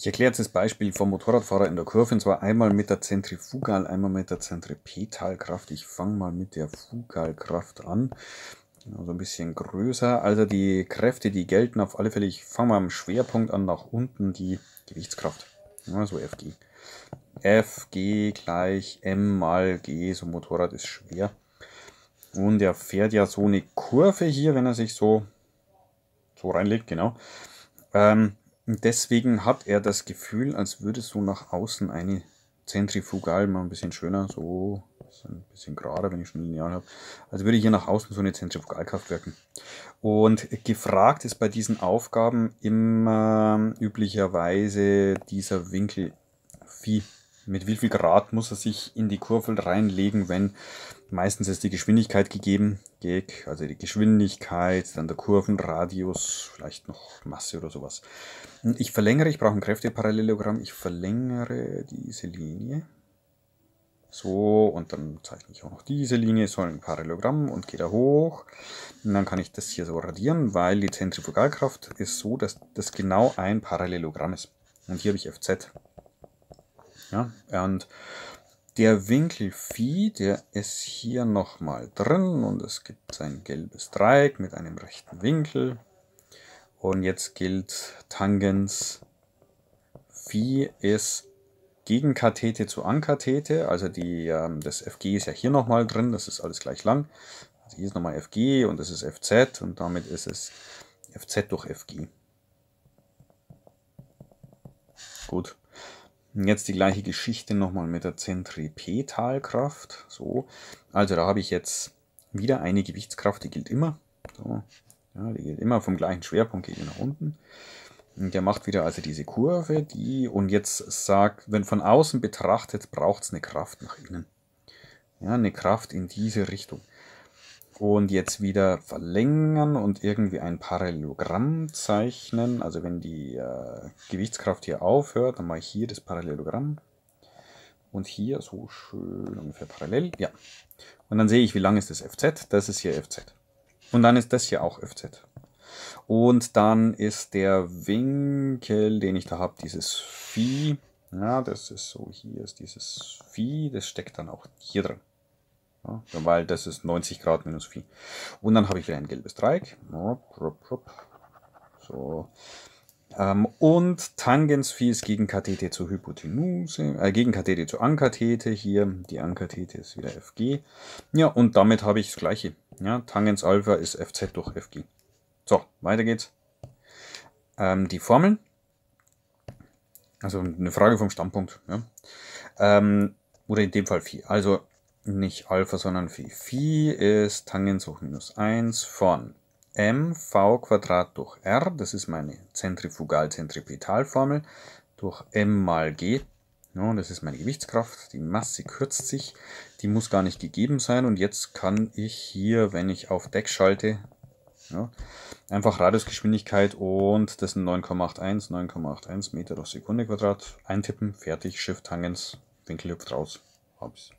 Ich erkläre jetzt das Beispiel vom Motorradfahrer in der Kurve, und zwar einmal mit der Zentrifugal, einmal mit der Zentripetalkraft. Ich fange mal mit der Fugalkraft an. Also ein bisschen größer. Also die Kräfte, die gelten auf alle Fälle. Ich fange mal am Schwerpunkt an, nach unten die Gewichtskraft. Also FG. FG gleich M mal G, so ein Motorrad ist schwer. Und er fährt ja so eine Kurve hier, wenn er sich so, so reinlegt, genau. Ähm, und deswegen hat er das Gefühl, als würde so nach außen eine zentrifugal mal ein bisschen schöner, so ein bisschen gerader, wenn ich schon lineal habe, als würde hier nach außen so eine Zentrifugalkraft wirken. Und gefragt ist bei diesen Aufgaben immer üblicherweise dieser Winkel Phi mit wie viel Grad muss er sich in die Kurve reinlegen, wenn meistens ist die Geschwindigkeit gegeben, also die Geschwindigkeit, dann der Kurvenradius, vielleicht noch Masse oder sowas. Ich verlängere, ich brauche ein Kräfteparallelogramm, ich verlängere diese Linie. So, und dann zeichne ich auch noch diese Linie, so ein Parallelogramm und gehe da hoch. Und dann kann ich das hier so radieren, weil die Zentrifugalkraft ist so, dass das genau ein Parallelogramm ist. Und hier habe ich Fz. Ja? Und der Winkel Phi, der ist hier nochmal drin und es gibt ein gelbes Dreieck mit einem rechten Winkel. Und jetzt gilt Tangens Phi ist gegen Kathete zu Ankathete, also die, ähm, das FG ist ja hier nochmal drin, das ist alles gleich lang. Also hier ist nochmal FG und das ist FZ und damit ist es FZ durch FG. Gut. Jetzt die gleiche Geschichte nochmal mit der Zentripetalkraft. So, also da habe ich jetzt wieder eine Gewichtskraft, die gilt immer. So, ja, die gilt immer vom gleichen Schwerpunkt geht nach unten. Und der macht wieder also diese Kurve, die und jetzt sagt, wenn von außen betrachtet, braucht es eine Kraft nach innen. Ja, eine Kraft in diese Richtung und jetzt wieder verlängern und irgendwie ein Parallelogramm zeichnen. Also wenn die äh, Gewichtskraft hier aufhört, dann mache ich hier das Parallelogramm und hier so schön ungefähr parallel. Ja. Und dann sehe ich, wie lang ist das FZ. Das ist hier FZ. Und dann ist das hier auch FZ. Und dann ist der Winkel, den ich da habe, dieses Phi. Ja, das ist so, hier ist dieses Phi, das steckt dann auch hier drin. Ja, weil halt das ist 90 Grad minus Phi. Und dann habe ich wieder ein gelbes Dreieck. So. Ähm, und Tangens Phi ist Gegenkathete zur Hypotenuse, äh, Gegenkathete zur Ankathete hier. Die Ankathete ist wieder FG. Ja, und damit habe ich das Gleiche. Ja, Tangens Alpha ist FZ durch FG. So, weiter geht's. Ähm, die Formeln. Also eine Frage vom Standpunkt. Ja. Ähm, oder in dem Fall Phi. Also nicht Alpha, sondern Phi. Phi ist Tangens hoch minus 1 von mv Quadrat durch r, das ist meine zentrifugal zentripetal formel durch m mal g, ja, das ist meine Gewichtskraft, die Masse kürzt sich, die muss gar nicht gegeben sein und jetzt kann ich hier, wenn ich auf Deck schalte, ja, einfach Radiusgeschwindigkeit und das sind 9,81, 9,81 Meter durch Sekunde Quadrat eintippen, fertig, Shift Tangens, Winkel hüpft raus, hab's.